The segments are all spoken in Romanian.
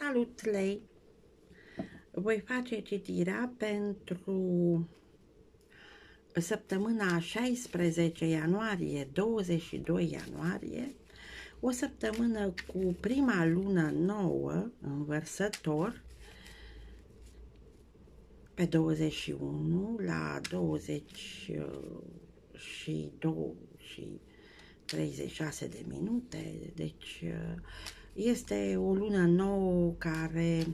Salut lei! Voi face citirea pentru săptămâna 16 ianuarie, 22 ianuarie, o săptămână cu prima lună nouă în vărsător, pe 21 la 20 și 2 și 36 de minute, deci este o lună nouă care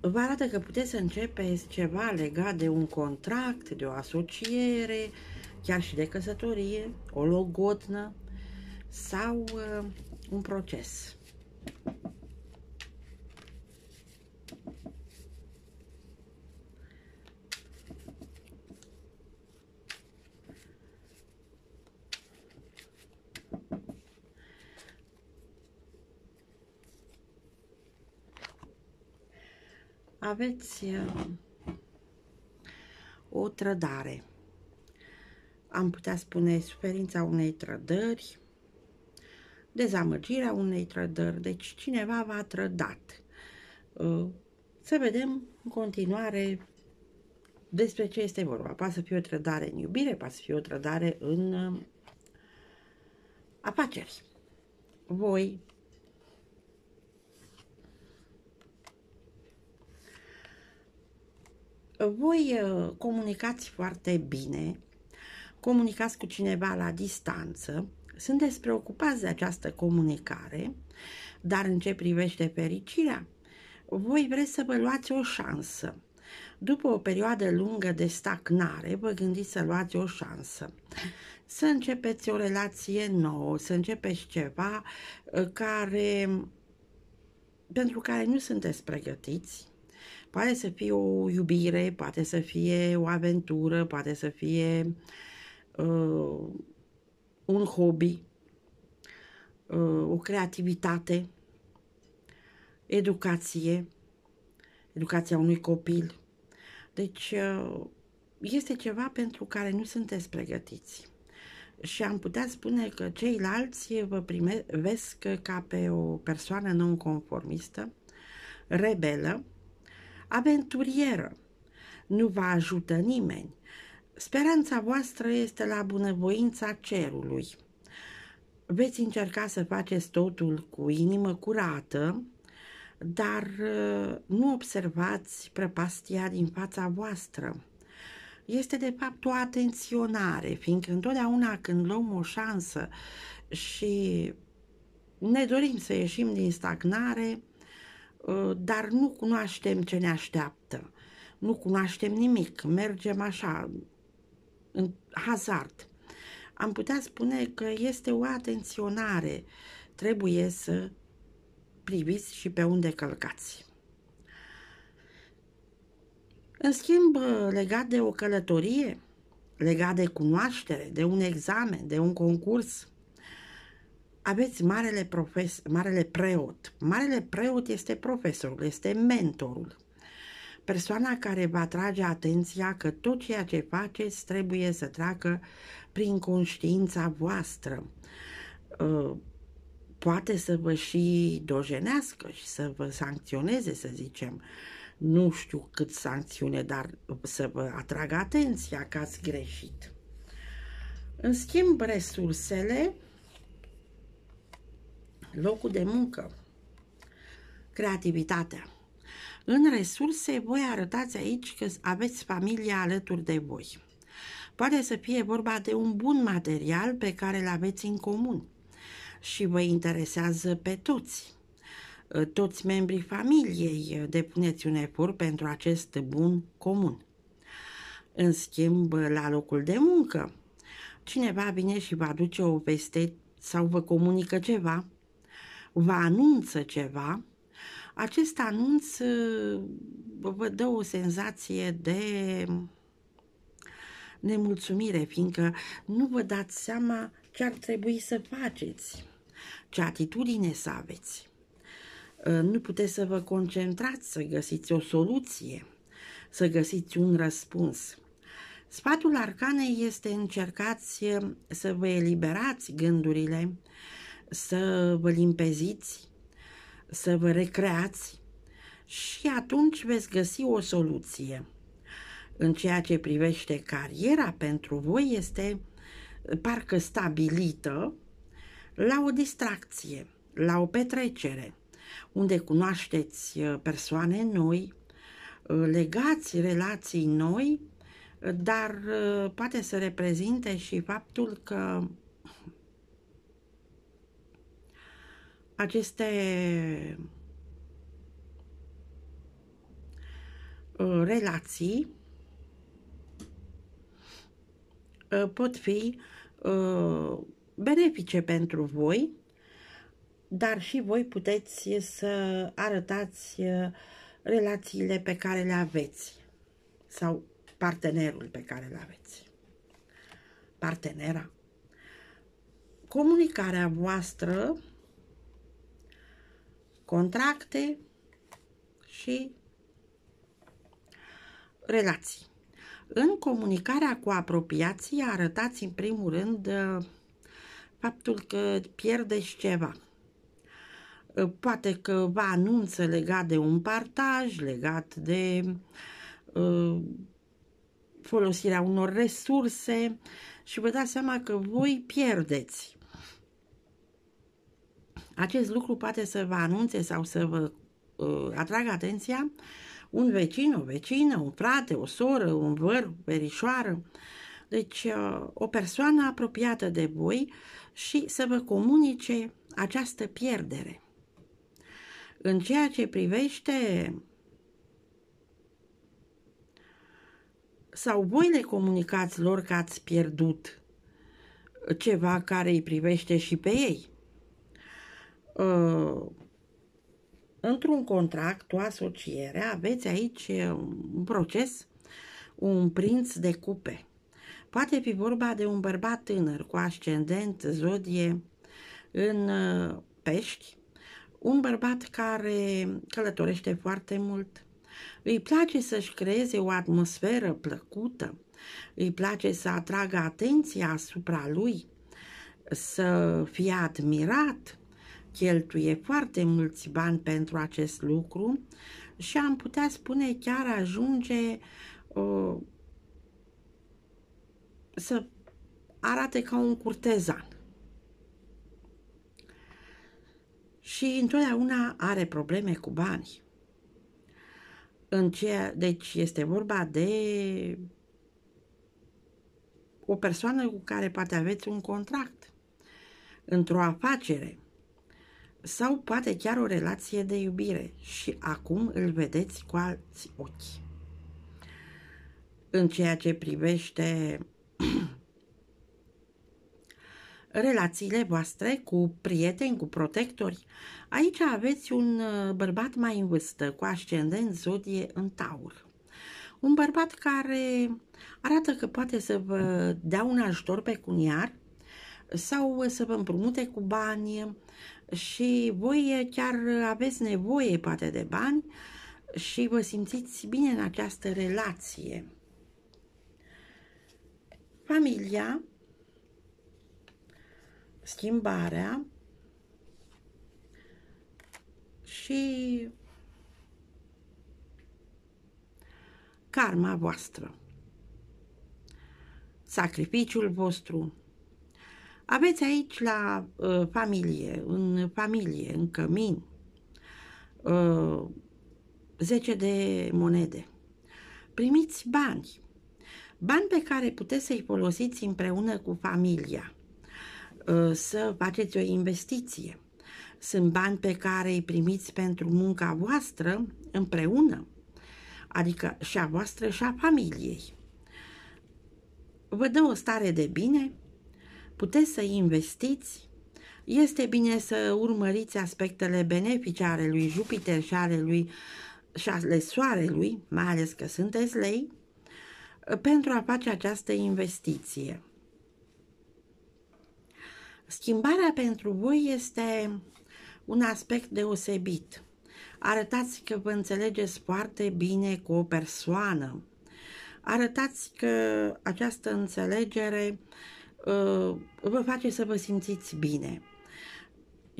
vă arată că puteți să începeți ceva legat de un contract, de o asociere, chiar și de căsătorie, o logotnă sau uh, un proces. aveți uh, o trădare. Am putea spune suferința unei trădări, dezamăgirea unei trădări, deci cineva v-a trădat. Uh, să vedem în continuare despre ce este vorba. Poate să fie o trădare în iubire, poate să fie o trădare în uh, afaceri. Voi voi uh, comunicați foarte bine, comunicați cu cineva la distanță, sunteți preocupați de această comunicare, dar în ce privește fericirea, voi vreți să vă luați o șansă. După o perioadă lungă de stagnare, vă gândiți să luați o șansă. Să începeți o relație nouă, să începeți ceva uh, care, pentru care nu sunteți pregătiți, Poate să fie o iubire, poate să fie o aventură, poate să fie uh, un hobby, uh, o creativitate, educație, educația unui copil. Deci uh, este ceva pentru care nu sunteți pregătiți și am putea spune că ceilalți vă primesc ca pe o persoană nonconformistă, rebelă, aventurieră. Nu vă ajută nimeni. Speranța voastră este la bunăvoința cerului. Veți încerca să faceți totul cu inimă curată, dar uh, nu observați prăpastia din fața voastră. Este de fapt o atenționare, fiindcă întotdeauna când luăm o șansă și ne dorim să ieșim din stagnare, Uh, dar nu cunoaștem ce ne așteaptă. Nu cunoaștem nimic, mergem așa, în hazard. Am putea spune că este o atenționare. Trebuie să priviți și pe unde călcați. În schimb, uh, legat de o călătorie, legat de cunoaștere, de un examen, de un concurs, aveți marele, profes, marele preot. Marele preot este profesorul, este mentorul. Persoana care va atrage atenția că tot ceea ce faceți trebuie să treacă prin conștiința voastră. Uh, poate să vă și dojenească și să vă sancționeze, să zicem. Nu știu cât sancțiune, dar să vă atragă atenția că ați greșit. În schimb, resursele locul de muncă, creativitatea. În resurse, voi arătați aici că aveți familia alături de voi. Poate să fie vorba de un bun material pe care îl aveți în comun și vă interesează pe toți. Toți membrii familiei depuneți un efort pentru acest bun comun. În schimb, la locul de muncă, cineva vine și vă aduce o veste sau vă comunică ceva vă anunță ceva, acest anunț vă dă o senzație de nemulțumire, fiindcă nu vă dați seama ce ar trebui să faceți, ce atitudine să aveți. Uh, nu puteți să vă concentrați să găsiți o soluție, să găsiți un răspuns. Sfatul arcanei este încercați să vă eliberați gândurile să vă limpeziți, să vă recreați și atunci veți găsi o soluție. În ceea ce privește cariera pentru voi este eh, parcă stabilită la o distracție, la o petrecere, unde cunoașteți eh, persoane noi, eh, legați relații noi, dar poate să reprezinte și faptul că aceste uh, relații uh, pot fi uh, benefice pentru voi, dar și voi puteți să arătați relațiile pe care le aveți sau partenerul pe care le aveți. Partenera. Comunicarea voastră contracte și relații. În comunicarea cu apropiații arătați în primul rând uh, faptul că pierdeți ceva. Uh, poate că vă anunță legat de un partaj, legat de uh, folosirea unor resurse și vă dați seama că voi pierdeți. Acest lucru poate să vă anunțe sau să vă uh, atragă atenția un vecin, o vecină, un frate, o soră, un văr, o verișoară. Deci, uh, o persoană apropiată de voi și să vă comunice această pierdere. În ceea ce privește sau voi le comunicați lor că ați pierdut ceva care îi privește și pe ei. Uh, într-un contract, o asociere, aveți aici uh, un proces, un prinț de cupe. Poate fi vorba de un bărbat tânăr cu ascendent, zodie în uh, pești, un bărbat care călătorește foarte mult, îi place să-și creeze o atmosferă plăcută, îi place să atragă atenția asupra lui, să fie admirat, cheltuie foarte mulți bani pentru acest lucru și am putea spune chiar ajunge uh, să arate ca un curtezan. Și întotdeauna are probleme cu bani, În ceea, deci este vorba de o persoană cu care poate aveți un contract într-o afacere sau poate chiar o relație de iubire și acum îl vedeți cu alți ochi. În ceea ce privește relațiile voastre cu prieteni, cu protectori, aici aveți un uh, bărbat mai în vârstă, cu ascendent zodie în taur. Un bărbat care arată că poate să vă dea un ajutor pe cuniar, sau să vă împrumute cu bani și voi chiar aveți nevoie poate de bani și vă simțiți bine în această relație. Familia, schimbarea și karma voastră, sacrificiul vostru, aveți aici la uh, familie, în familie, în cămin, uh, ă, 10 de monede. Primiți bani. Bani pe care puteți să-i folosiți împreună cu familia, uh, să faceți o investiție. Sunt bani pe care îi primiți pentru munca voastră împreună, adică și a voastră și a familiei. Vă dă o stare de bine puteți să investiți, este bine să urmăriți aspectele benefice ale lui Jupiter și ale, lui, și ale Soarelui, mai ales că sunteți lei, pentru a face această investiție. Schimbarea pentru voi este un aspect deosebit. Arătați că vă înțelegeți foarte bine cu o persoană. Arătați că această înțelegere uh, Uh, vă face să vă simțiți bine.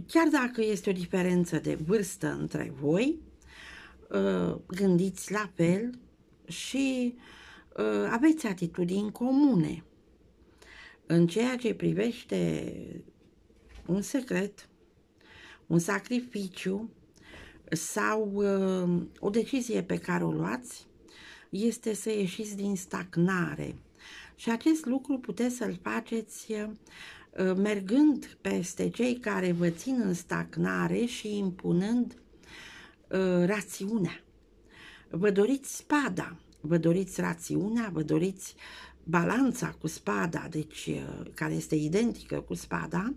Chiar dacă este o diferență de vârstă între voi, uh, gândiți la fel și uh, aveți atitudini comune. În ceea ce privește un secret, un sacrificiu sau o decizie pe care o luați, este să ieșiți din stagnare și acest lucru puteți să-l faceți uh, mergând peste cei care vă țin în stagnare și impunând uh, rațiunea. Vă doriți spada, vă doriți rațiunea, vă doriți balanța cu spada, deci uh, care este identică cu spada,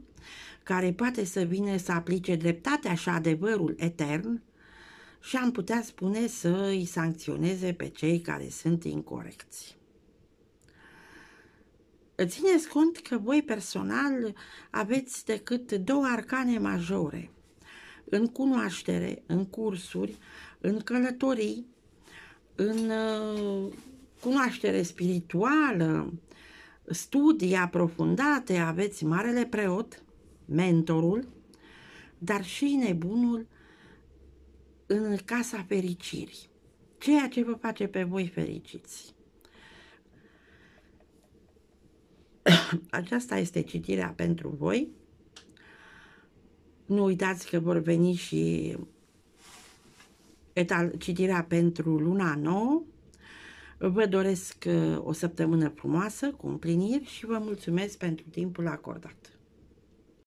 care poate să vină să aplice dreptatea și adevărul etern și am putea spune să îi sancționeze pe cei care sunt incorecți. Țineți cont că voi personal aveți decât două arcane majore în cunoaștere, în cursuri, în călătorii, în uh, cunoaștere spirituală, studii aprofundate, aveți marele preot, mentorul, dar și nebunul în casa fericirii, ceea ce vă face pe voi fericiți. Aceasta este citirea pentru voi. Nu uitați că vor veni și citirea pentru luna nouă. Vă doresc uh, o săptămână frumoasă, cu împliniri și vă mulțumesc pentru timpul acordat.